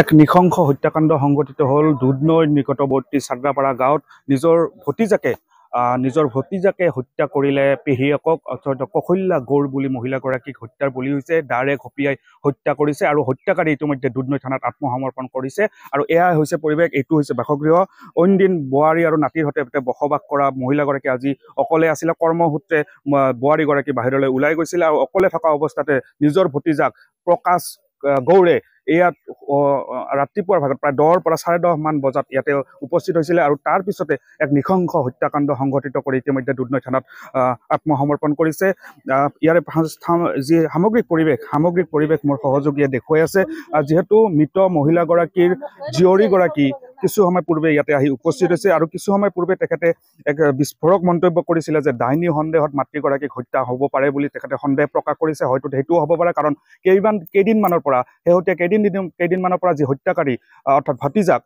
এক নিশংস হত্যাকাণ্ড সংঘটিত হল দুধনৈ নিকটৱৰ্তী চাগ্ৰাপাড়া গাঁৱত নিজৰ ভতিজাকে নিজৰ ভতিজাকে হত্যা কৰিলে পেহীয়েকক অৰ্থাৎ কশল্যা গৌৰ বুলি মহিলাগৰাকীক হত্যাৰ বলি হৈছে দাঁড়ে ঘপিয়াই হত্যা কৰিছে আৰু হত্যাকাৰী ইতিমধ্যে দুধনৈ থানাত আত্মসমৰ্পণ কৰিছে আৰু এয়াই হৈছে পৰিৱেশ এইটো হৈছে বাসগৃহ অইন দিন বোৱাৰী আৰু নাতিৰ সৈতে বসবাস কৰা মহিলাগৰাকী আজি অকলে আছিলে কৰ্মসূত্ৰে বোৱাৰীগৰাকী বাহিৰলৈ ওলাই গৈছিলে আৰু অকলে থকা অৱস্থাতে নিজৰ ভতিজাক প্ৰকাশ গৌৰে ইয়াত ৰাতিপুৱাৰ ভাগত প্ৰায় দহৰ পৰা চাৰে দহমান বজাত ইয়াতে উপস্থিত হৈছিলে আৰু তাৰপিছতে এক নিশংস হত্যাকাণ্ড সংঘটিত কৰি ইতিমধ্যে দুধনৈ থানাত আত্মসমৰ্পণ কৰিছে ইয়াৰে যি সামগ্ৰিক পৰিৱেশ সামগ্ৰিক পৰিৱেশ মোৰ সহযোগীয়ে দেখুৱাই আছে যিহেতু মৃত মহিলাগৰাকীৰ জীয়ৰীগৰাকী কিছু সময় পূৰ্বে ইয়াতে আহি উপস্থিত হৈছে আৰু কিছু সময় পূৰ্বে তেখেতে এক বিস্ফোৰক মন্তব্য কৰিছিলে যে ডাইনী সন্দেহত মাতৃগৰাকীক হত্যা হ'ব পাৰে বুলি তেখেতে সন্দেহ প্ৰকাশ কৰিছে হয়তো সেইটোও হ'ব পাৰে কাৰণ কেইমান কেইদিনমানৰ পৰা শেহতীয়া কেইদিন কেইদিনমানৰ পৰা যি হত্যাকাৰী অৰ্থাৎ ভতিজাক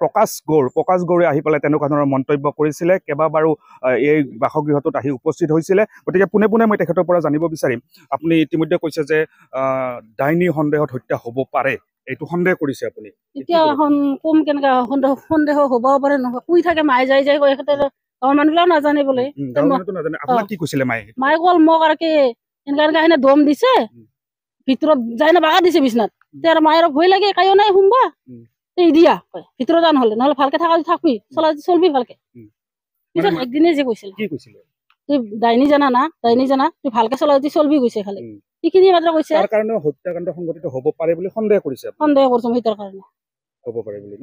প্ৰকাশ গৌৰ প্ৰকাশ গৌৰে আহি পেলাই তেনেকুৱা ধৰণৰ মন্তব্য কৰিছিলে কেইবাবাৰো এই বাসগৃহটোত আহি উপস্থিত হৈছিলে গতিকে পোনে পোনে মই তেখেতৰ পৰা জানিব বিচাৰিম আপুনি ইতিমধ্যে কৈছে যে ডাইনী সন্দেহত হত্যা হ'ব পাৰে এইটো সন্দেহ কৰিছে আপুনি এতিয়া এখন কম কেনেকা সন্দেহ হব পাৰে নহয় শুই থাকে মায়ে যাই যাই গাঁৱৰ মানুহবিলাক নাজানিবলৈ কি কৈছিলে মায়ে মায়ে কল মোক আৰু কি এনেকা এনেকা এনে দম দিছে ভিতৰত যায় না বাগা দিছে বিচনাত তেতিয়া মায়ে আৰু ভয় লাগে কাইও নাই শুনবা এই দিয়া ভিতৰত নহলে নহলে ভালকে থাকা থাকবি চলা চলবি ভালকে পিছত একদিনে যে কৈছিলে কি কৈছিলে তুই ডাইনী জানা না ডাইনী জানা তুই ভালকে চলা যদি চলবি গৈছে খালি সেইখিনি মাত্ৰ কৈছে তাৰ কাৰণে হত্যাকাণ্ড সংঘটিত হ'ব পাৰে বুলি সন্দেহ কৰিছে সন্দেহ কৰিছো মই সেইটোৰ হ'ব পাৰে বুলি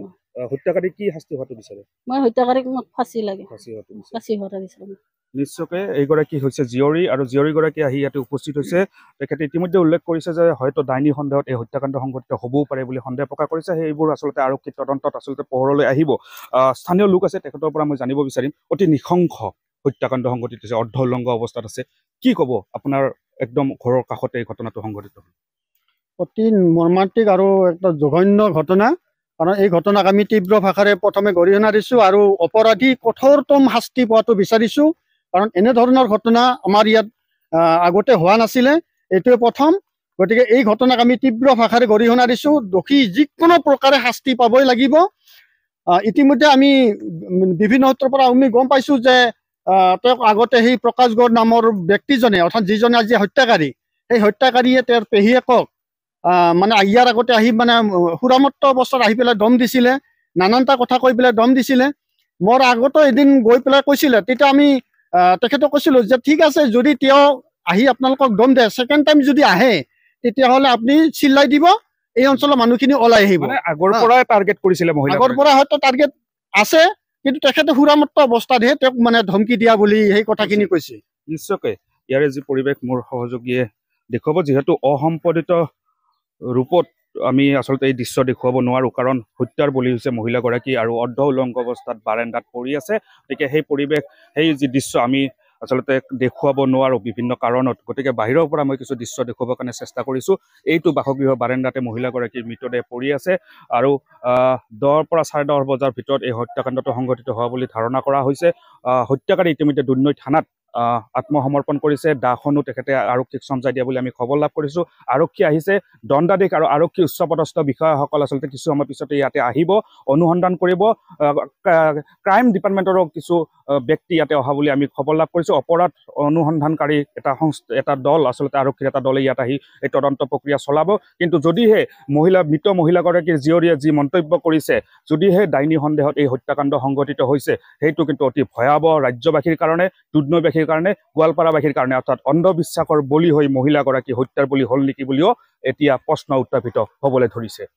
হত্যাকাৰী কি শাস্তি হোৱাটো বিচাৰে মই হত্যাকাৰীক মোক ফাঁচি লাগে ফাঁচি হোৱাটো ফাঁচি হোৱাটো বিচাৰোঁ নিশ্চয়কৈ এইগৰাকী হৈছে জীয়ৰী আৰু জীয়ৰীগৰাকী আহি ইয়াতে উপস্থিত হৈছে তেখেতে ইতিমধ্যে উল্লেখ কৰিছে যে হয়তো ডাইনী সন্দেহত এই হত্যাকাণ্ড সংঘটিত হ'বও পাৰে বুলি সন্দেহ প্ৰকাশ কৰিছে সেইবোৰ আচলতে আৰক্ষী তদন্তত আচলতে পোহৰলৈ আহিব স্থানীয় লোক আছে তেখেতৰ পৰা মই জানিব বিচাৰিম অতি নিশংস হত্যাকাণ্ড সংঘটিত হৈছে অৰ্ধলংগ অৱস্থাত আছে কি ক'ব আপোনাৰ একদম ঘৰৰ কাষতে এই ঘটনাটো সংঘটিত অতি মৰ্মান্তিক আৰু এটা জঘন্য ঘটনা কাৰণ এই ঘটনাক আমি তীব্ৰ ভাষাৰে প্ৰথমে গৰিহণা দিছোঁ আৰু অপৰাধী কঠোৰতম শাস্তি পোৱাটো বিচাৰিছোঁ কাৰণ এনেধৰণৰ ঘটনা আমাৰ ইয়াত আগতে হোৱা নাছিলে এইটোৱে প্ৰথম গতিকে এই ঘটনাক আমি তীব্ৰ ভাষাৰে গৰিহণা দিছোঁ দোষী যিকোনো প্ৰকাৰে শাস্তি পাবই লাগিব ইতিমধ্যে আমি বিভিন্ন সূত্ৰৰ পৰা আমি গম পাইছোঁ যে তেওঁক আগতে সেই প্ৰকাশগড় নামৰ ব্যক্তিজনে অৰ্থাৎ যিজনে আজি হত্যাকাৰী সেই হত্যাকাৰীয়ে তেওঁৰ পেহীয়েকক মানে ইয়াৰ আগতে আহি মানে সুৰামত্ব অৱস্থাত আহি পেলাই দম দিছিলে নানানটা কথা কৈ পেলাই দম দিছিলে মোৰ আগতো এদিন গৈ পেলাই কৈছিলে তেতিয়া আমি তেখেতক কৈছিলো যে ঠিক আছে যদি তেওঁ আহি আপোনালোকক দম দিয়ে ছেকেণ্ড টাইম যদি আহে তেতিয়াহ'লে আপুনি চিলাই দিব এই অঞ্চলৰ মানুহখিনি ওলাই আহিব আগৰ পৰা টাৰ্গেট কৰিছিলে আগৰ পৰা হয়তো টাৰ্গেট আছে কিন্তু তেখেতে সুৰামত্ত অৱস্থাতহে তেওঁক মানে ধমকি দিয়া বুলি সেই কথাখিনি কৈছে নিশ্চয়কৈ ইয়াৰে যি পৰিৱেশ মোৰ সহযোগীয়ে দেখুৱাব যিহেতু অসম্পদিত ৰূপত আমি আচলতে এই দৃশ্য দেখুৱাব নোৱাৰোঁ কাৰণ হত্যাৰ বলি হৈছে মহিলাগৰাকী আৰু অৰ্ধ উলংগ অৱস্থাত বাৰেণ্ডাত পৰি আছে গতিকে সেই পৰিৱেশ সেই যি দৃশ্য আমি আচলতে দেখুৱাব নোৱাৰোঁ বিভিন্ন কাৰণত গতিকে বাহিৰৰ পৰা মই কিছু দৃশ্য দেখুৱাবৰ কাৰণে চেষ্টা কৰিছোঁ এইটো বাসগৃহ বাৰেণ্ডাতে মহিলাগৰাকীৰ মৃতদেহ পৰি আছে আৰু দহৰ পৰা চাৰে দহ বজাৰ ভিতৰত এই হত্যাকাণ্ডটো সংঘটিত হোৱা বুলি ধাৰণা কৰা হৈছে হত্যাকাৰী ইতিমধ্যে দুন্নৈ থানাত আত্মসমৰ্পণ কৰিছে দাখনো তেখেতে আৰক্ষীক চমজাই দিয়া বুলি আমি খবৰ লাভ কৰিছোঁ আৰক্ষী আহিছে দণ্ডাধীশ আৰু আৰক্ষী উচ্চপদস্থ বিষয়াসকল আচলতে কিছু সময় পিছতে ইয়াতে আহিব অনুসন্ধান কৰিব ক্ৰাইম ডিপাৰ্টমেণ্টৰো কিছু ব্যক্তি ইয়াতে অহা বুলি আমি খবৰ লাভ কৰিছোঁ অপৰাধ অনুসন্ধানকাৰী এটা সংস্থা এটা দল আচলতে আৰক্ষীৰ এটা দলে ইয়াত আহি এই তদন্ত প্ৰক্ৰিয়া চলাব কিন্তু যদিহে মহিলা মৃত মহিলাগৰাকীৰ জীয়ৰীয়ে যি মন্তব্য কৰিছে যদিহে ডাইনী সন্দেহত এই হত্যাকাণ্ড সংঘটিত হৈছে সেইটো কিন্তু অতি ভয়াৱহ ৰাজ্যবাসীৰ কাৰণে দুধনৈবাসীৰ বাসীৰ কাৰণে গোয়ালপাড়া বাসীৰ কাৰণে অৰ্থাৎ বলি হৈ মহিলাগৰাকী হত্যাৰ বলি হল নেকি বুলিও এতিয়া প্ৰশ্ন উত্থাপিত হবলৈ ধৰিছে